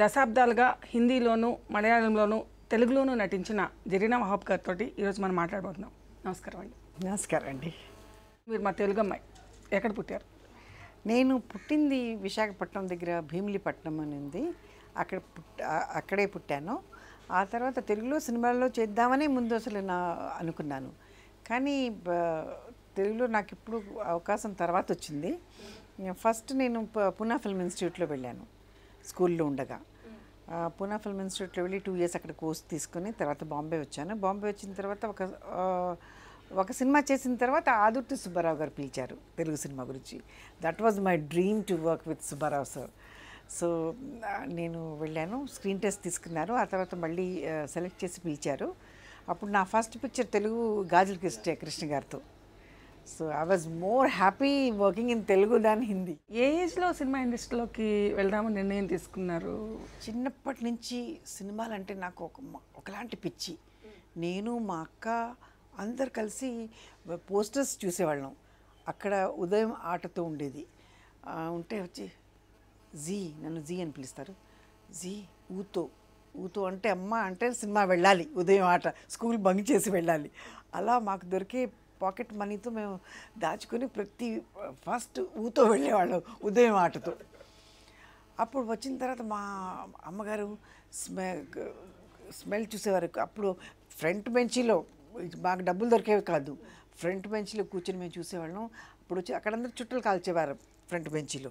దశాబ్దాలుగా హిందీలోను మలయాళంలోను తెలుగులోను నటించిన జరీనా మహాబ్ గారి తోటి ఈరోజు మనం మాట్లాడబోతున్నాం నమస్కారం అండి నమస్కారం అండి మీరు మా తెలుగు అమ్మాయి ఎక్కడ పుట్టారు నేను పుట్టింది విశాఖపట్నం దగ్గర భీమిలిపట్నం అని ఉంది అక్కడ పుట్ అక్కడే పుట్టాను ఆ తర్వాత తెలుగులో సినిమాల్లో చేద్దామనే ముందు అసలు నా అనుకున్నాను కానీ తెలుగులో నాకు ఇప్పుడు అవకాశం తర్వాత వచ్చింది ఫస్ట్ నేను పూనా ఫిల్మ్ ఇన్స్టిట్యూట్లో వెళ్ళాను స్కూల్లో ఉండగా పూనా ఫిల్మ్ ఇన్స్టిట్యూట్లో వెళ్ళి టూ ఇయర్స్ అక్కడ కోర్స్ తీసుకుని తర్వాత బాంబే వచ్చాను బాంబే వచ్చిన తర్వాత ఒక ఒక సినిమా చేసిన తర్వాత ఆదుర్తి సుబ్బారావు గారు పిలిచారు తెలుగు సినిమా గురించి that was my dream to work with Subbarao sir so నేను వెళ్ళాను స్క్రీన్ టెస్ట్ తీసుకున్నారు ఆ తర్వాత మళ్ళీ సెలెక్ట్ చేసి పిలిచారు అప్పుడు నా ఫస్ట్ పిక్చర్ తెలుగు గాజుల ఇస్తే కృష్ణ గారితో so I was more happy working in Telugu than Hindi ఏ ఏజ్లో సినిమా ఇండస్ట్రీలోకి వెళ్దామని నిర్ణయం తీసుకున్నారు చిన్నప్పటి నుంచి సినిమాలు అంటే నాకు ఒక ఒకలాంటి పిచ్చి నేను మా అక్క అందరు కలిసి పోస్టర్స్ చూసేవాళ్ళం అక్కడ ఉదయం ఆటతో ఉండేది ఉంటే వచ్చి జీ నన్ను జీ అని పిలుస్తారు జీ ఊతో ఊతో అంటే అమ్మ అంటే సినిమా వెళ్ళాలి ఉదయం ఆట స్కూల్ బంగ్ చేసి వెళ్ళాలి అలా మాకు దొరికే పాకెట్ మనీతో మేము దాచుకుని ప్రతి ఫస్ట్ ఊతో వెళ్ళేవాళ్ళం ఉదయం ఆటతో అప్పుడు వచ్చిన తర్వాత మా అమ్మగారు స్మె స్మెల్ చూసేవారు అప్పుడు ఫ్రంట్ బెంచ్లో మాకు డబ్బులు దొరికేవి కాదు ఫ్రంట్ బెంచ్లో కూర్చొని మేము చూసేవాళ్ళం అప్పుడు వచ్చి అక్కడందరూ చుట్టలు కాల్చేవారు ఫ్రంట్ బెంచ్లో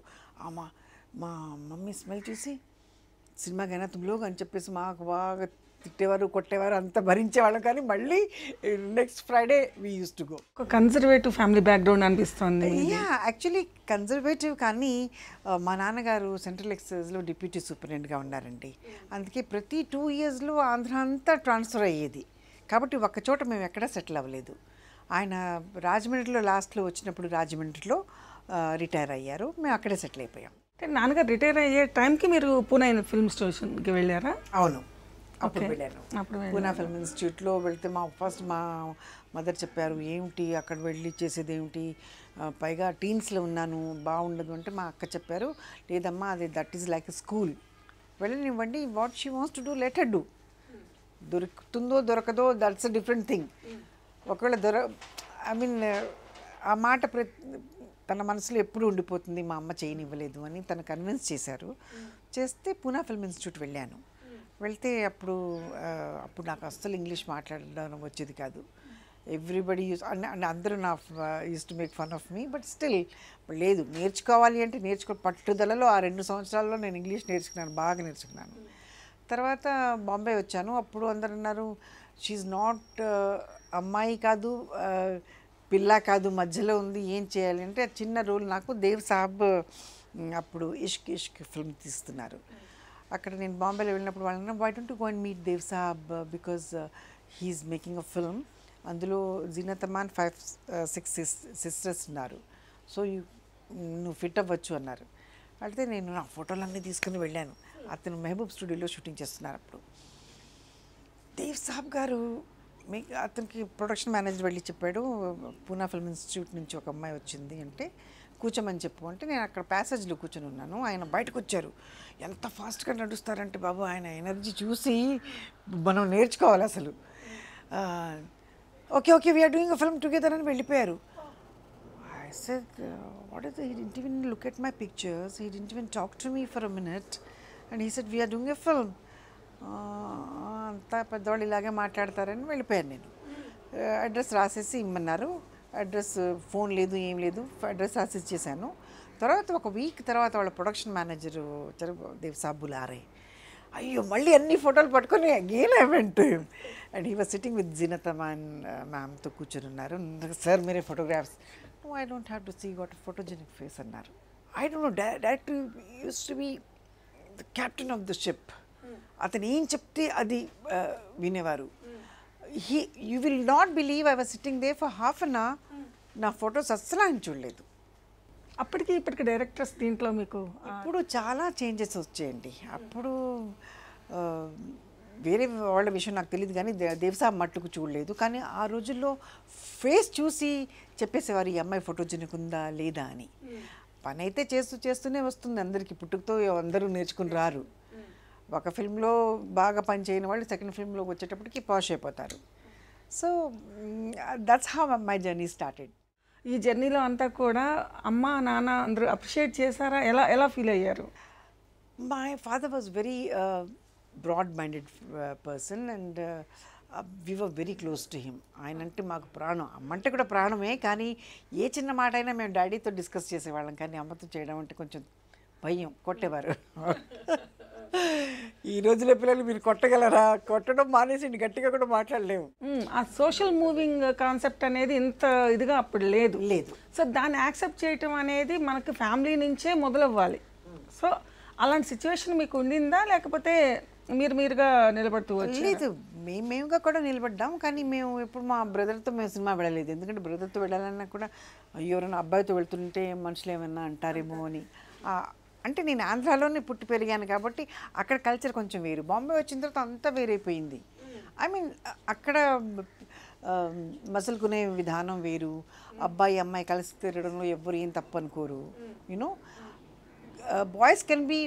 మా మా మమ్మీ స్మెల్ చూసి అయినా తుమ్లో అని చెప్పేసి మాకు బాగా తిట్టేవారు కొట్టేవారు అంత భరించేవాళ్ళం కానీ మళ్ళీ next Friday we use to go conservative family background అనిపిస్తుంది యా యాక్చువల్లీ కన్జర్వేటివ్ కానీ uh, మా నాన్నగారు సెంట్రల్ ఎక్సైజ్లో డిప్యూటీ సూపరింటెండెంట్గా ఉన్నారండి అందుకే ప్రతి టూ ఇయర్స్లో ఆంధ్ర అంతా ట్రాన్స్ఫర్ అయ్యేది కాబట్టి చోట మేము ఎక్కడా సెటిల్ అవ్వలేదు ఆయన రాజమండ్రిలో లాస్ట్లో వచ్చినప్పుడు రాజమండ్రిలో రిటైర్ uh, అయ్యారు మేము అక్కడే సెటిల్ అయిపోయాం నాన్నగారు రిటైర్ అయ్యే టైంకి మీరు పూణే ఫిల్మ్ స్టేషన్కి వెళ్ళారా అవును అప్పుడు వెళ్ళాను పూనా ఫిల్మ్ ఇన్స్టిట్యూట్లో వెళ్తే మా ఫస్ట్ మా మదర్ చెప్పారు ఏమిటి అక్కడ వెళ్ళి చేసేది ఏమిటి పైగా టీన్స్లో ఉన్నాను బాగుండదు అంటే మా అక్క చెప్పారు లేదమ్మా అది దట్ ఈజ్ లైక్ స్కూల్ వెళ్ళనివ్వండి what she wants to do letter do దొరుకుతుందో దొరకదో దట్స్ అ డిఫరెంట్ థింగ్ ఒకవేళ దొర ఐ మీన్ ఆ మాట ప్రతి తన మనసులో ఎప్పుడు ఉండిపోతుంది మా అమ్మ చేయనివ్వలేదు అని తను కన్విన్స్ చేశారు చేస్తే పూనా ఫిల్మ్ ఇన్స్టిట్యూట్ వెళ్ళాను వెళ్తే అప్పుడు అప్పుడు నాకు అస్సలు ఇంగ్లీష్ మాట్లాడడం వచ్చేది కాదు ఎవ్రీబడి యూస్ అండ్ అందరూ నా use to make fun of me but still లేదు నేర్చుకోవాలి అంటే నేర్చుకో పట్టుదలలో ఆ రెండు సంవత్సరాల్లో నేను ఇంగ్లీష్ నేర్చుకున్నాను బాగా నేర్చుకున్నాను తర్వాత బాంబే వచ్చాను అప్పుడు అందరు అన్నారు షీఈ్ నాట్ అమ్మాయి కాదు పిల్ల కాదు మధ్యలో ఉంది ఏం చేయాలి అంటే చిన్న రోల్ నాకు దేవ్ సాబ్ అప్పుడు ఇష్క్ ఇష్క్ ఫిల్మ్ తీస్తున్నారు అక్కడ నేను బాంబేలో వెళ్ళినప్పుడు వాళ్ళని why don't go and meet Dev Saab because he is making a film అందులో జీనతమాన్ ఫైవ్ సిక్స్ సిస్టర్స్ ఉన్నారు సో నువ్వు ఫిట్ అవ్వచ్చు అన్నారు అయితే నేను నా ఫోటోలన్నీ తీసుకుని వెళ్ళాను అతను మెహబూబ్ స్టూడియోలో షూటింగ్ చేస్తున్నారు అప్పుడు దేవ్ సాబ్ గారు మీకు అతనికి ప్రొడక్షన్ మేనేజర్ వెళ్ళి చెప్పాడు పూనా ఫిల్మ్ ఇన్స్టిట్యూట్ నుంచి ఒక అమ్మాయి వచ్చింది అంటే కూర్చోమని చెప్పు అంటే నేను అక్కడ ప్యాసేజ్లో కూర్చొని ఉన్నాను ఆయన బయటకు వచ్చారు ఎంత ఫాస్ట్గా నడుస్తారంటే బాబు ఆయన ఎనర్జీ చూసి మనం నేర్చుకోవాలి అసలు okay okay we are doing a film together అని వెళ్ళిపోయారు I said what is he didn't even look at my pictures he didn't even talk to me for a minute and he said we are doing a film అంతా పెద్దవాళ్ళు ఇలాగే మాట్లాడతారని వెళ్ళిపోయాను నేను address రాసేసి ఇమ్మన్నారు address phone లేదు ఏం లేదు అడ్రస్ రాసి ఇచ్చేసాను తర్వాత ఒక వీక్ తర్వాత వాళ్ళ ప్రొడక్షన్ మేనేజర్ వచ్చారు సాబు లారే అయ్యో మళ్ళీ అన్ని ఫోటోలు పట్టుకొని గేమ్ I and he was sitting with Zeenat Aman మ్యామ్తో కూర్చొని ఉన్నారు సార్ మీరే photographs no I don't have to see what photogenic face అన్నారు I don't know direct use to be the captain of the ship అతను ఏం చెప్తే అది uh, వినేవారు he you will not believe I was sitting there for half an hour నా photos అస్సలు ఆయన చూడలేదు అప్పటికి ఇప్పటికి డైరెక్టర్స్ దీంట్లో మీకు ఇప్పుడు చాలా చేంజెస్ వచ్చాయండి అప్పుడు వేరే వాళ్ళ విషయం నాకు తెలియదు కానీ దేవసా మట్టుకు చూడలేదు కానీ ఆ రోజుల్లో ఫేస్ చూసి చెప్పేసేవారు ఈ అమ్మాయి ఫోటో ఉందా లేదా అని hmm. పని అయితే చేస్తూ చేస్తూనే వస్తుంది అందరికీ పుట్టుకతో అందరూ నేర్చుకుని రారు ఒక ఫిల్మ్లో బాగా పనిచేయని వాళ్ళు సెకండ్ ఫిల్మ్లో వచ్చేటప్పటికి పాష్ అయిపోతారు so that's how my journey started ఈ జర్నీలో అంతా కూడా అమ్మ నాన్న అందరూ అప్రిషియేట్ చేశారా ఎలా ఎలా ఫీల్ అయ్యారు my father was very broad minded person and we were very close to him ఆయన అంటే మాకు ప్రాణం అమ్మంటే కూడా ప్రాణమే కానీ ఏ చిన్న మాట అయినా మేము డాడీతో డిస్కస్ చేసేవాళ్ళం కానీ అమ్మతో చేయడం అంటే కొంచెం భయం కొట్టేవారు ఈ రోజులో పిల్లలు మీరు కొట్టగలరా కొట్టడం మానేసి గట్టిగా కూడా మాట్లాడలేము ఆ సోషల్ మూవింగ్ కాన్సెప్ట్ అనేది ఇంత ఇదిగా అప్పుడు లేదు లేదు సో దాన్ని యాక్సెప్ట్ చేయటం అనేది మనకు ఫ్యామిలీ నుంచే మొదలవ్వాలి సో అలాంటి సిచ్యువేషన్ మీకు ఉండిందా లేకపోతే మీరు మీరుగా నిలబడుతూ లేదు మేము మేముగా కూడా నిలబడ్డాం కానీ మేము ఇప్పుడు మా బ్రదర్తో మేము సినిమా వెళ్ళలేదు ఎందుకంటే బ్రదర్తో వెళ్ళాలన్నా కూడా ఎవరైనా అబ్బాయితో వెళ్తుంటే మనుషులు ఏమన్నా అంటారేమో అని అంటే నేను ఆంధ్రాలోనే పుట్టి పెరిగాను కాబట్టి అక్కడ కల్చర్ కొంచెం వేరు బాంబే వచ్చిన తర్వాత అంతా వేరైపోయింది ఐ మీన్ అక్కడ మసలుకునే విధానం వేరు అబ్బాయి అమ్మాయి కలిసి తిరగడంలో ఎవ్వరు ఏం తప్పనుకోరు you know boys can be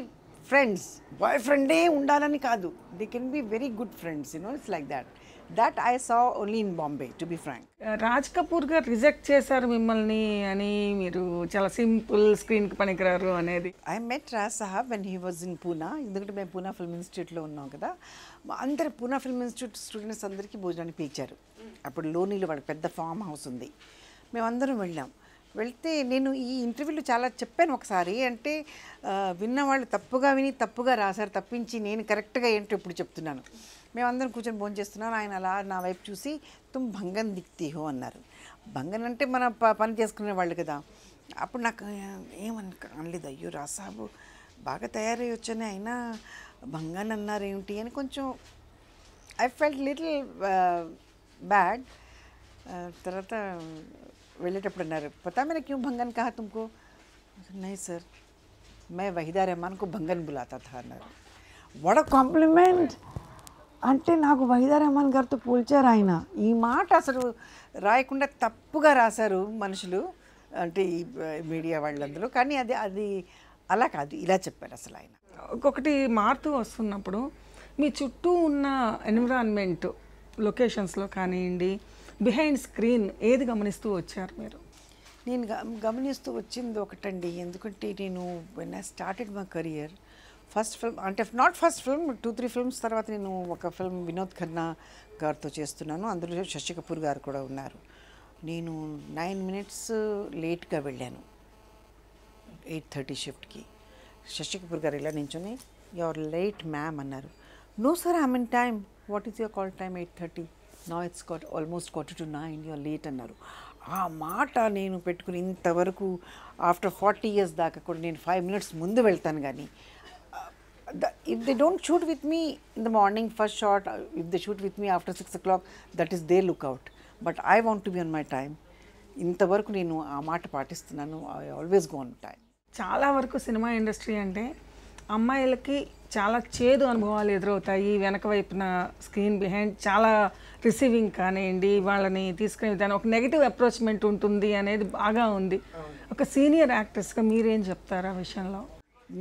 friends boy ఫ్రెండే ఉండాలని కాదు they can be very good friends you know it's like that that I saw only in Bombay to be frank Raj Kapoor గారు రిజెక్ట్ చేశారు మిమ్మల్ని అని మీరు చాలా సింపుల్ స్క్రీన్కి పనికిరారు అనేది I met Raj Sahab when he was in Poona ఎందుకంటే మేము పూనా ఫిల్మ్ ఇన్స్టిట్యూట్లో ఉన్నాం కదా అందరు పూనా ఫిల్మ్ ఇన్స్టిట్యూట్ స్టూడెంట్స్ అందరికీ భోజనాన్ని పీల్చారు అప్పుడు లోనీలో వాడు పెద్ద ఫామ్ హౌస్ ఉంది మేమందరం వెళ్ళాం వెళ్తే నేను ఈ ఇంటర్వ్యూలో చాలా చెప్పాను ఒకసారి అంటే uh, విన్నవాళ్ళు తప్పుగా విని తప్పుగా రాశారు తప్పించి నేను కరెక్ట్గా ఏంటో ఇప్పుడు చెప్తున్నాను మేమందరం కూర్చొని భోజనం చేస్తున్నాం ఆయన అలా నా వైపు చూసి తుమ్ భంగన్ దిక్తి హో అన్నారు భంగన్ అంటే మన పని చేసుకునే వాళ్ళు కదా అప్పుడు నాకు ఏమని అనలేదు అయ్యో రాసాబు బాగా తయారై వచ్చానే అయినా భంగన్ అన్నారు ఏమిటి అని కొంచెం ఐ ఫెల్ట్ లిటిల్ బ్యాడ్ తర్వాత వెళ్ళేటప్పుడు అన్నారు పతా మేర క్యూ భంగన్ కహా తుమ్కో నై సార్ మే వహిదా భంగన్ బులాతా అన్నారు వాట్ అ కాంప్లిమెంట్ అంటే నాకు వైద్య రహమాన్ గారితో పోల్చారు ఆయన ఈ మాట అసలు రాయకుండా తప్పుగా రాశారు మనుషులు అంటే ఈ మీడియా వాళ్ళందరూ కానీ అది అది అలా కాదు ఇలా చెప్పారు అసలు ఆయన ఒకటి మారుతూ వస్తున్నప్పుడు మీ చుట్టూ ఉన్న ఎన్విరాన్మెంట్ లొకేషన్స్లో కానివ్వండి బిహైండ్ స్క్రీన్ ఏది గమనిస్తూ వచ్చారు మీరు నేను గమనిస్తూ వచ్చింది ఒకటండి ఎందుకంటే నేను when I started my career first film అంటే not first film two three films తర్వాత నేను ఒక ఫిల్మ్ వినోద్ ఖన్నా గారితో చేస్తున్నాను అందులో శశి కపూర్ గారు కూడా ఉన్నారు నేను నైన్ మినిట్స్ లేట్గా వెళ్ళాను ఎయిట్ థర్టీ షిఫ్ట్కి శశి కపూర్ గారు ఇలా నించుని యువర్ లేట్ మ్యామ్ అన్నారు no sir I in time what is your call time eight thirty నా it's quarter almost quarter to nine your late అన్నారు ఆ మాట నేను పెట్టుకుని ఇంతవరకు ఆఫ్టర్ ఫార్టీ ఇయర్స్ దాకా కూడా నేను ఫైవ్ మినిట్స్ ముందు వెళ్తాను కానీ if if don't shoot with me me in the morning first shot, uh, if they shoot with me after six o'clock, that is their lookout. But I want to be on my time. ఇంతవరకు నేను ఆ మాట పాటిస్తున్నాను I always go on time చాలా వరకు cinema industry అంటే అమ్మాయిలకి చాలా చేదు అనుభవాలు ఎదురవుతాయి వెనక వైపున స్క్రీన్ బిహైండ్ చాలా రిసీవింగ్ కానివ్వండి వాళ్ళని తీసుకునే విధానం ఒక నెగిటివ్ అప్రోచ్మెంట్ ఉంటుంది అనేది బాగా ఉంది ఒక సీనియర్ యాక్టర్స్గా మీరేం చెప్తారు ఆ విషయంలో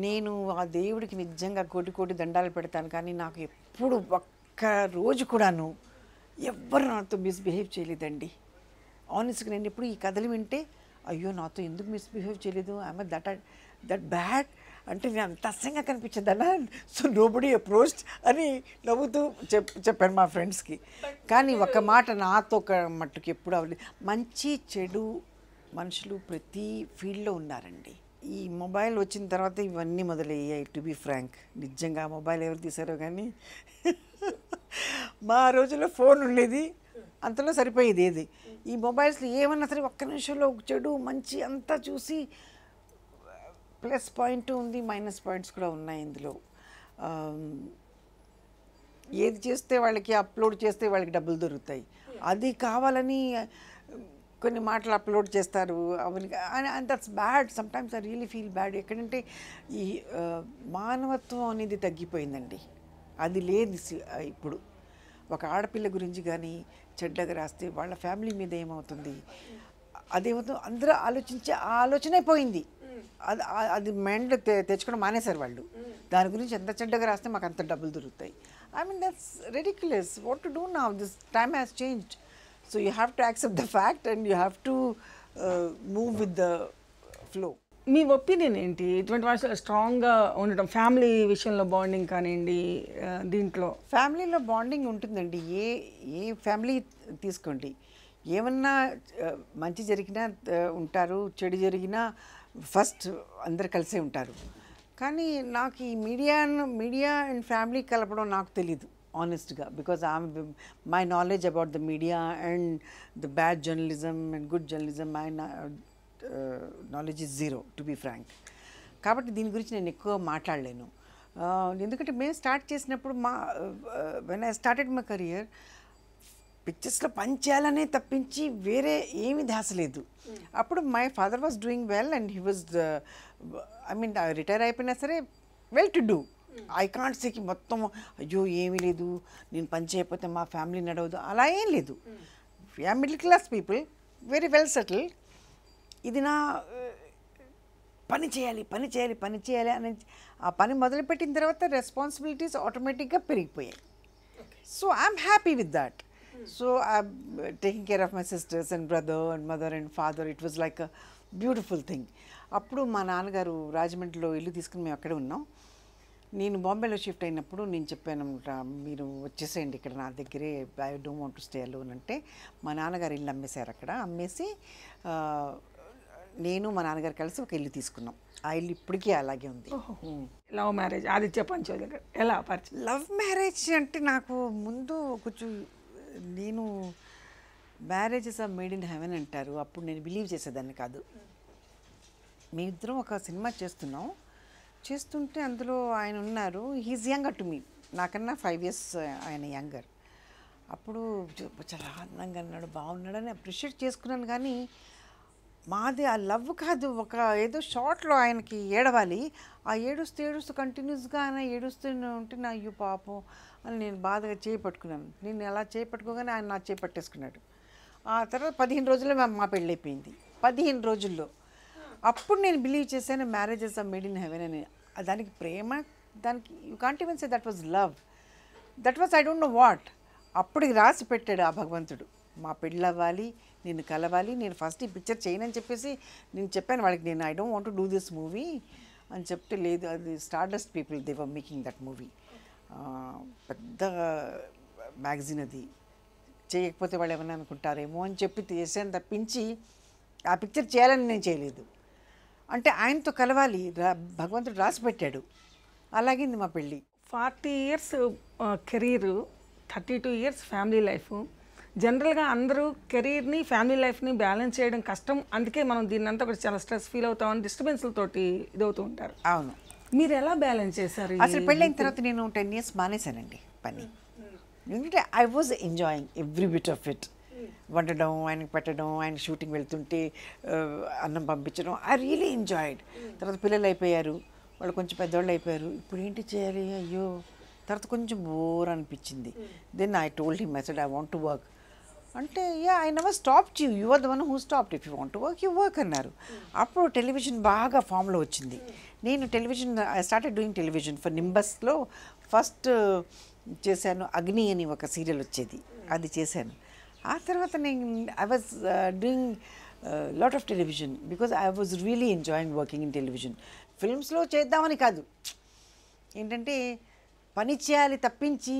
నేను ఆ దేవుడికి నిజంగా కోటి కోటి దండాలు పెడతాను కానీ నాకు ఎప్పుడు ఒక్క రోజు కూడాను ఎవ్వరు నాతో మిస్బిహేవ్ చేయలేదండి ఆనెస్ట్గా నేను ఎప్పుడు ఈ కథలు వింటే అయ్యో నాతో ఎందుకు మిస్బిహేవ్ చేయలేదు ఆమె దట్ దట్ బ్యాడ్ అంటే నేను అంత అసంగా కనిపించదనా సో నోబడి అప్రోచ్ అని నవ్వుతూ చెప్ చెప్పాను మా ఫ్రెండ్స్కి కానీ ఒక మాట నాతో ఒక మట్టుకు ఎప్పుడు అవ్వలేదు మంచి చెడు మనుషులు ప్రతి ఫీల్డ్లో ఉన్నారండి ఈ మొబైల్ వచ్చిన తర్వాత ఇవన్నీ మొదలయ్యాయి టు బి ఫ్రాంక్ నిజంగా మొబైల్ ఎవరు తీసారో కానీ మా రోజుల్లో ఫోన్ ఉండేది అంతలో సరిపోయేది ఏది ఈ మొబైల్స్లో ఏమన్నా సరే ఒక్క నిమిషంలో చెడు మంచి అంతా చూసి ప్లస్ పాయింట్ ఉంది మైనస్ పాయింట్స్ కూడా ఉన్నాయి ఇందులో ఏది చేస్తే వాళ్ళకి అప్లోడ్ చేస్తే వాళ్ళకి డబ్బులు దొరుకుతాయి అది కావాలని కొన్ని మాటలు అప్లోడ్ చేస్తారు అవని and that's bad sometimes I really feel bad ఎక్కడంటే ఈ మానవత్వం అనేది తగ్గిపోయిందండి అది లేదు ఇప్పుడు ఒక ఆడపిల్ల గురించి కానీ చెడ్డగా రాస్తే వాళ్ళ ఫ్యామిలీ మీద ఏమవుతుంది అదేమవుతుంది అందరూ ఆలోచించే ఆలోచనే పోయింది అది అది మైండ్ తెచ్చుకోవడం మానేశారు వాళ్ళు దాని గురించి ఎంత చెడ్డగా రాస్తే మాకు అంత డబ్బులు దొరుకుతాయి I mean that's ridiculous what to do నా this time has changed So, you have to accept the fact and you have to uh, move with the flow. మీ ఒపీనియన్ ఏంటి ఇటువంటి వాటిలో స్ట్రాంగ్గా ఉండటం ఫ్యామిలీ విషయంలో బాండింగ్ కానివ్వండి దీంట్లో ఫ్యామిలీలో బాండింగ్ ఉంటుందండి ఏ ఏ ఫ్యామిలీ తీసుకోండి ఏమన్నా మంచి జరిగినా ఉంటారు చెడు జరిగినా ఫస్ట్ అందరు కలిసే ఉంటారు కానీ నాకు ఈ మీడియా మీడియా అండ్ ఫ్యామిలీ కలపడం నాకు తెలీదు ఆనెస్ట్గా బికాజ్ ఆమె my knowledge about the media and the bad journalism and good journalism my knowledge is zero to be frank కాబట్టి దీని గురించి నేను ఎక్కువ మాట్లాడలేను ఎందుకంటే మేము స్టార్ట్ చేసినప్పుడు మా when uh, I started my career పిక్చర్స్లో పనిచేయాలనే తప్పించి వేరే ఏమి ధ్యాస లేదు hmm. అప్పుడు my father was doing well and he was I mean retire అయిపోయినా సరే well to do I can't సీకి మొత్తం అయ్యో ఏమీ లేదు నేను పని చేయకపోతే మా ఫ్యామిలీ నడవదు అలా ఏం లేదు ya middle class people very well settle ఇది నా uh, పని చేయాలి పని చేయాలి పని చేయాలి అని ఆ పని మొదలుపెట్టిన తర్వాత రెస్పాన్సిబిలిటీస్ ఆటోమేటిక్గా పెరిగిపోయాయి so I'm happy with that so I taking care of my sisters and brother and mother and father it was like a beautiful thing అప్పుడు మా నాన్నగారు రాజమండ్రిలో ఇల్లు తీసుకుని మేము అక్కడే ఉన్నాం నేను బాంబేలో షిఫ్ట్ అయినప్పుడు నేను చెప్పాను మీరు వచ్చేసేయండి ఇక్కడ నా దగ్గరే I don't want to stay alone అంటే మా నాన్నగారు ఇల్లు అమ్మేశారు అక్కడ అమ్మేసి నేను మా నాన్నగారు కలిసి ఒక ఇల్లు తీసుకున్నాం ఆ ఇల్లు ఇప్పటికీ అలాగే ఉంది లవ్ మ్యారేజ్ అది చెప్పండి ఎలా పరిచయం లవ్ మ్యారేజ్ అంటే నాకు ముందు కొంచెం నేను marriages of made in heaven అంటారు అప్పుడు నేను బిలీవ్ చేసేదాన్ని కాదు మేమిద్దరం ఒక సినిమా చేస్తున్నాం చేస్తుంటే అందులో ఆయన ఉన్నారు హీజ్ యంగర్ టు మీ నాకన్నా ఫైవ్ ఇయర్స్ uh, ఆయన యంగర్ అప్పుడు చాలా ఆనందంగా అన్నాడు బాగున్నాడని అప్రిషియేట్ చేసుకున్నాను కానీ మాది ఆ లవ్ కాదు ఒక ఏదో షార్ట్లో ఆయనకి ఏడవాలి ఆ ఏడుస్తూ ఏడుస్తూ కంటిన్యూస్గా ఆయన ఏడుస్తూనే ఉంటే నా అయ్యో పాపం అని నేను బాధగా చేపట్టుకున్నాను నేను ఎలా చేపట్టుకోగానే ఆయన నా చేపట్టేసుకున్నాడు ఆ తర్వాత పదిహేను రోజుల్లో మా పెళ్ళైపోయింది పదిహేను రోజుల్లో అప్పుడు నేను బిలీవ్ చేశాను is a made in heaven అని దానికి ప్రేమ దానికి you can't even say that was love that was I don't know what అప్పుడు రాసి పెట్టాడు ఆ భగవంతుడు మా పెళ్ళి అవ్వాలి నేను కలవాలి నేను ఫస్ట్ ఈ పిక్చర్ చేయనని చెప్పేసి నేను చెప్పాను వాళ్ళకి నేను I don't want do this movie అని చెప్తే లేదు అది Stardust people they were making that movie పెద్ద మ్యాగజైన్ అది చేయకపోతే వాళ్ళు ఏమైనా అనుకుంటారేమో అని చెప్పి చేశాను తప్పించి ఆ పిక్చర్ చేయాలని నేను చేయలేదు అంటే ఆయనతో కలవాలి భగవంతుడు రాసి పెట్టాడు అలాగింది మా పెళ్ళి forty years career thirty two years family life జనరల్గా అందరూ కెరీర్ని ఫ్యామిలీ లైఫ్ని బ్యాలెన్స్ చేయడం కష్టం అందుకే మనం దీన్ని అంతా కూడా చాలా స్ట్రెస్ ఫీల్ అవుతామని డిస్టర్బెన్స్లతోటి ఇదవుతూ ఉంటారు అవును మీరు ఎలా బ్యాలెన్స్ చేశారు అసలు పెళ్ళైన తర్వాత నేను టెన్ ఇయర్స్ మానేశానండి పని ఎందుకంటే I was enjoying every bit of it వండడం ఆయనకు పెట్టడం ఆయన షూటింగ్ వెళ్తుంటే అన్నం పంపించడం ఐ రియలీ ఎంజాయిడ్ hmm. తర్వాత పిల్లలు అయిపోయారు వాళ్ళు కొంచెం పెద్దవాళ్ళు అయిపోయారు ఇప్పుడు ఏంటి చేయాలి అయ్యో తర్వాత కొంచెం బోర్ అనిపించింది దెన్ ఐ టోల్డ్ హిమ్ మెసడ్ ఐ వాంట్ టు వర్క్ అంటే ya I never stop you you are the one who stop if you want work you work అన్నారు hmm. అప్పుడు టెలివిజన్ బాగా ఫామ్లో వచ్చింది hmm. నేను television I started doing television for నింబస్లో first చేశాను అగ్ని అని ఒక సీరియల్ వచ్చేది అది చేశాను ఆ తర్వాత నేను I was doing lot of television because I was really enjoying working in television ఫిల్మ్స్లో చేద్దామని కాదు ఏంటంటే పని చేయాలి తప్పించి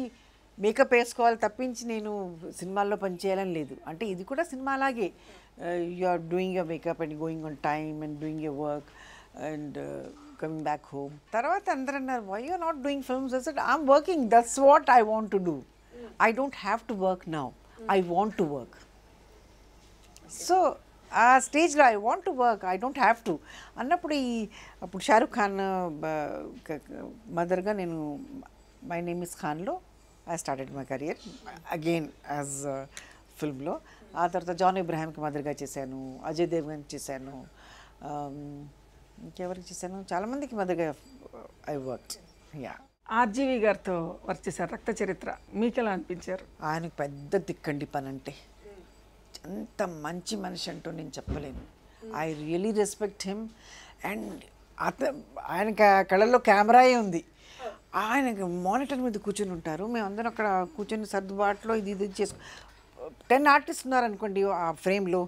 మేకప్ వేసుకోవాలి తప్పించి నేను సినిమాల్లో పని చేయాలని లేదు అంటే ఇది కూడా సినిమాలాగే you are doing your makeup and going on time and doing your work and coming back home తర్వాత అందరూ అన్నారు why you are not doing films I'm working that's what I want to do I don't have to work now I want to work so ఆ స్టేజ్లో I want to work I don't have to అన్నప్పుడు ఈ అప్పుడు షారుఖ్ ఖాన్ మదర్గా నేను my name is ఖాన్లో I started my career again as ఫిల్మ్లో ఆ తర్వాత జాన్ ఇబ్రాహింకి మదర్గా చేశాను అజయ్ దేవ్గన్ చేశాను ఇంకెవరికి చేశాను చాలామందికి మదర్గా ఐ వర్క్ యా ఆర్జీవి గారితో వర్క్ చేశారు రక్త చరిత్ర మీకు ఎలా అనిపించారు ఆయనకు పెద్ద తిక్కండి పని అంటే అంత మంచి మనిషి అంటూ నేను చెప్పలేను I really respect him and అత ఆయన కళ్ళల్లో కెమెరాయే ఉంది ఆయన మానిటర్ మీద కూర్చొని ఉంటారు మేమందరం అక్కడ కూర్చొని సర్దుబాటులో ఇది ఇది చేసుకో టెన్ ఆర్టిస్ట్ ఉన్నారనుకోండి ఆ ఫ్రేమ్లో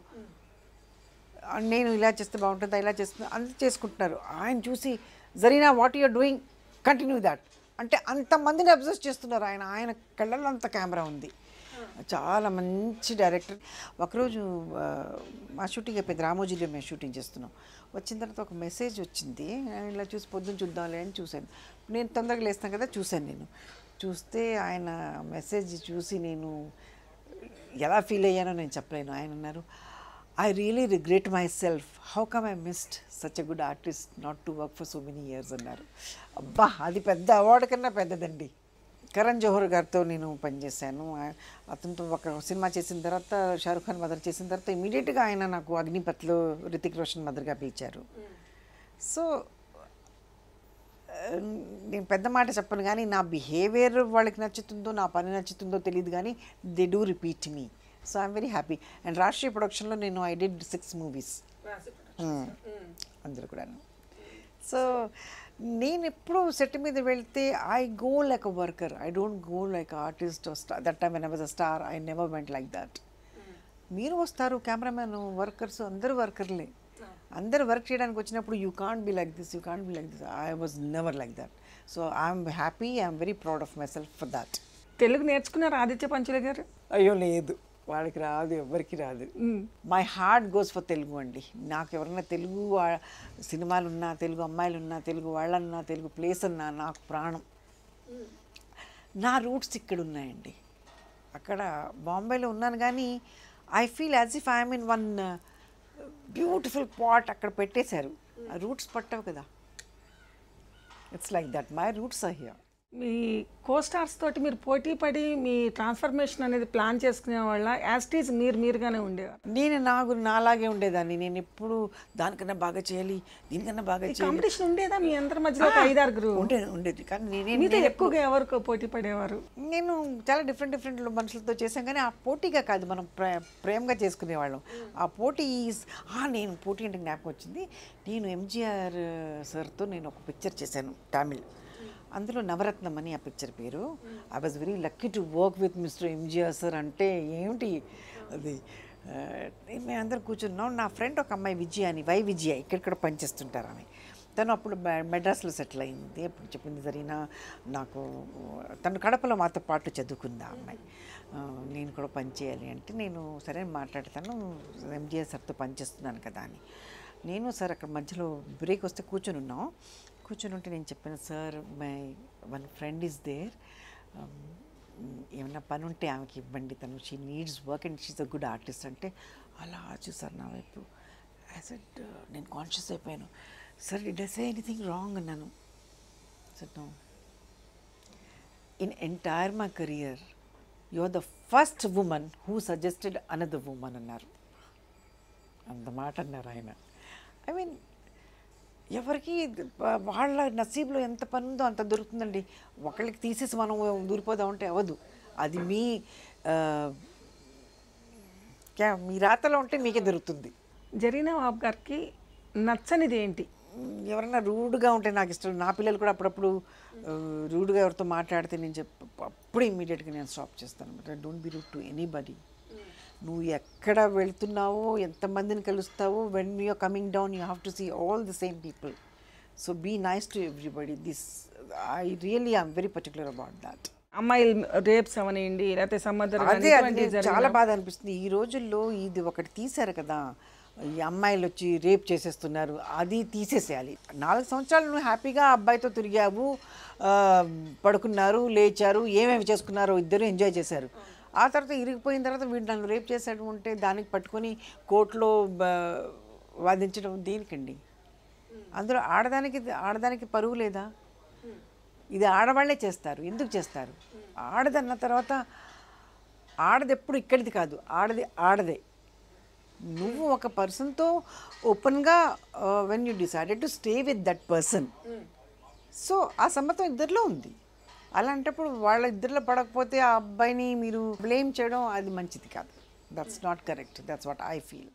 నేను ఇలా చేస్తే బాగుంటుందా ఇలా చేస్తుందా అంత చేసుకుంటున్నారు ఆయన చూసి Zarina what you're doing continue that అంటే అంతమందిని అబ్జర్వ్ చేస్తున్నారు ఆయన ఆయన కళ్ళల్లో అంత కెమెరా ఉంది చాలా మంచి డైరెక్టర్ ఒకరోజు మా షూటింగ్ అయిపోయింది రామోజీలో మేము షూటింగ్ చేస్తున్నాం వచ్చిన తర్వాత ఒక మెసేజ్ వచ్చింది ఇలా చూసి పొద్దున్న చూద్దాంలే అని చూశాను నేను తొందరగా లేస్తాను కదా చూశాను నేను చూస్తే ఆయన మెసేజ్ చూసి నేను ఎలా ఫీల్ అయ్యానో నేను చెప్పలేను ఆయన అన్నారు really regret myself how come I missed such a good artist not to work for so many years అన్నారు అబ్బా అది పెద్ద అవార్డు కన్నా పెద్దదండి కరణ్ జోహర్ గారితో నేను పనిచేశాను అతనితో ఒక సినిమా చేసిన తర్వాత షారుఖ్ ఖాన్ మదర్ చేసిన తర్వాత ఇమీడియట్గా ఆయన నాకు అగ్నిపత్లో రితిక్ రోషన్ మదర్గా పిలిచారు సో నేను పెద్ద మాట చెప్పను కానీ నా బిహేవియర్ వాళ్ళకి నచ్చుతుందో నా పని నచ్చుతుందో తెలియదు కానీ they do repeat me so I'm very happy and రాష్ట్రీయ ప్రొడక్షన్లో నేను ఐ డిడ్ సిక్స్ మూవీస్ అందరు కూడా సో నేను ఎప్పుడు సెట్ మీద వెళ్తే I go like a worker I don't go like artist that time I a star I never went like that మీరు వస్తారు కెమెరామెన్ వర్కర్స్ అందరు వర్కర్లే అందరు వర్క్ చేయడానికి వచ్చినప్పుడు you can't be like this you can't be like this I was never like that so I'm happy I'm very proud of myself for that Telugu నేర్చుకున్నారు ఆదిత్య పంచుల గారు అయ్యో లేదు వాళ్ళకి రాదు ఎవరికి రాదు my heart goes for Telugu అండి నాకు ఎవరైనా తెలుగు సినిమాలు ఉన్నా తెలుగు అమ్మాయిలు ఉన్నా తెలుగు వాళ్ళన్నా తెలుగు ప్లేస్ అన్నా నాకు ప్రాణం నా రూట్స్ ఇక్కడ ఉన్నాయండి అక్కడ బాంబేలో ఉన్నాను కానీ I feel as if I in one beautiful pot అక్కడ పెట్టేశారు రూట్స్ పట్టవు కదా it's like that my roots are here మీ కోస్టార్స్ తోటి మీరు పోటీ పడి మీ ట్రాన్స్ఫర్మేషన్ అనేది ప్లాన్ చేసుకునే వాళ్ళ యాస్టీజ్ మీరు మీరుగానే ఉండేవారు నేను నాకు నాలాగే ఉండేదాన్ని నేను ఎప్పుడు దానికన్నా బాగా చేయాలి దీనికన్నా బాగా చేయాలి కాంపిటీషన్ ఉండేదా మీ అందరి మధ్యలో ఐదారుగురు ఉండేది ఉండేది కానీ మీతో ఎక్కువగా ఎవరికి పోటీ పడేవారు నేను చాలా డిఫరెంట్ డిఫరెంట్ మనుషులతో చేశాను కానీ ఆ పోటీగా కాదు మనం ప్రేమగా చేసుకునేవాళ్ళం ఆ పోటీ నేను పోటీ అంటే జ్ఞాపకం వచ్చింది నేను ఎంజీఆర్ సార్తో నేను ఒక పిక్చర్ చేశాను తమిళ్ అందులో నవరత్నం అని ఆ పిక్చర్ పేరు I was very lucky to work with mister MGR sir అంటే ఏమిటి అది మేమందరూ కూర్చున్నాం నా ఫ్రెండ్ ఒక అమ్మాయి విజయ అని వై విజయ ఇక్కడిక్కడ పనిచేస్తుంటారు తను అప్పుడు మెడ్రాస్లో సెటిల్ అయింది అప్పుడు చెప్పింది జరిగిన నాకు తను కడపలో మాతో పాటు చదువుకుందా అమ్మాయి నేను కూడా పనిచేయాలి అంటే నేను సరే మాట్లాడతాను ఎంజిఆర్ సార్తో పనిచేస్తున్నాను కదా అని నేను సార్ అక్కడ మధ్యలో బ్రేక్ వస్తే కూర్చొని ఉన్నాం కూర్చొని ఉంటే నేను చెప్పాను sir my one friend is there ఏమైనా పని ఉంటే ఆమెకి ఇవ్వండి తను she needs work and she's a good artist అంటే అలా చూసారు నా వైపు యాజ్ అట్ నేను కాన్షియస్ అయిపోయాను sir the does anything wrong అన్నాను sir no in entire my career you are the first women who suggested another women అన్నారు అంత మాట అన్నారు ఆయన ఐ మీన్ ఎవరికి వాళ్ళ నసీబులో ఎంత పని ఉందో అంత దొరుకుతుందండి ఒకళ్ళకి తీసేసి మనం దూరిపోదాం అంటే అవ్వదు అది మీ మీ రాతలో ఉంటే మీకే దొరుకుతుంది జరిగిన బాబు గారికి నచ్చనిది ఏంటి ఎవరైనా రూడ్గా ఉంటే నాకు ఇష్టం నా పిల్లలు కూడా అప్పుడప్పుడు రూడ్గా ఎవరితో మాట్లాడితే నేను చెప్ అప్పుడు ఇమ్మీడియట్గా నేను స్టాప్ చేస్తాను I don't be rude to anybody నువ్వు ఎక్కడ వెళ్తున్నావో ఎంతమందిని కలుస్తావో when you coming down you have to see all the same people so be nice to everybody this I really I'm very particular about that అమ్మాయిలు rapes అవనియండి లేకపోతే సంబంధం చాలా బాధ అనిపిస్తుంది ఈ రోజుల్లో ఇది ఒకటి తీశారు కదా ఈ అమ్మాయిలు వచ్చి రేప్ చేసేస్తున్నారు అది తీసేసేయాలి నాలుగు సంవత్సరాలు నువ్వు హ్యాపీగా అబ్బాయితో తిరిగావు పడుకున్నారు లేచారు ఏమేమి చేసుకున్నారో ఇద్దరు ఎంజాయ్ చేశారు ఆ తర్వాత ఇరిగిపోయిన తర్వాత వీడు నన్ను రేప్ చేశాడు ఉంటే దానికి పట్టుకొని కోర్టులో వాదించడం దేనికండి అందులో ఆడదానికి ఆడదానికి పరువు లేదా ఇది ఆడవాళ్లే చేస్తారు ఎందుకు చేస్తారు ఆడదన్న తర్వాత ఆడది ఎప్పుడు ఇక్కడిది కాదు ఆడది ఆడదే నువ్వు ఒక పర్సన్తో ఓపెన్గా when you decided to stay with that person so ఆ సమత్వం ఇద్దరిలో ఉంది అలాంటప్పుడు వాళ్ళ ఇద్దరిలో పడకపోతే ఆ అబ్బాయిని మీరు బ్లేమ్ చేయడం అది మంచిది కాదు that's not correct that's what I feel